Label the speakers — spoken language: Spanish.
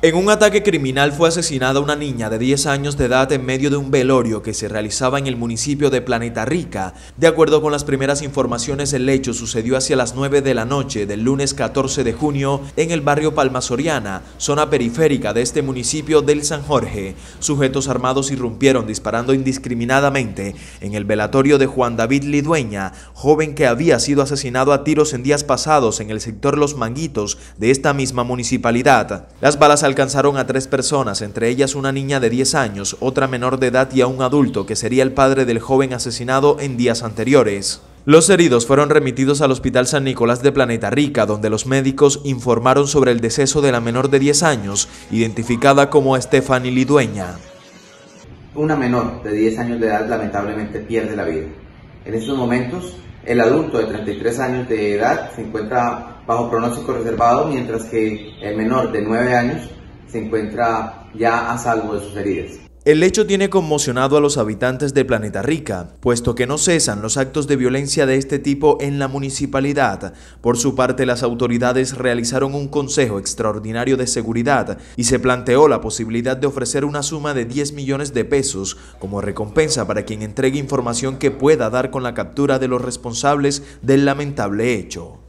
Speaker 1: En un ataque criminal fue asesinada una niña de 10 años de edad en medio de un velorio que se realizaba en el municipio de Planeta Rica. De acuerdo con las primeras informaciones, el hecho sucedió hacia las 9 de la noche del lunes 14 de junio en el barrio Palmasoriana, zona periférica de este municipio del San Jorge. Sujetos armados irrumpieron disparando indiscriminadamente en el velatorio de Juan David Lidueña, joven que había sido asesinado a tiros en días pasados en el sector Los Manguitos de esta misma municipalidad. Las balas alcanzaron a tres personas, entre ellas una niña de 10 años, otra menor de edad y a un adulto que sería el padre del joven asesinado en días anteriores. Los heridos fueron remitidos al Hospital San Nicolás de Planeta Rica, donde los médicos informaron sobre el deceso de la menor de 10 años, identificada como Stephanie Lidueña.
Speaker 2: Una menor de 10 años de edad lamentablemente pierde la vida. En estos momentos, el adulto de 33 años de edad se encuentra bajo pronóstico reservado, mientras que el menor de 9 años se encuentra ya a salvo de sus heridas.
Speaker 1: El hecho tiene conmocionado a los habitantes de Planeta Rica, puesto que no cesan los actos de violencia de este tipo en la municipalidad. Por su parte, las autoridades realizaron un consejo extraordinario de seguridad y se planteó la posibilidad de ofrecer una suma de 10 millones de pesos como recompensa para quien entregue información que pueda dar con la captura de los responsables del lamentable hecho.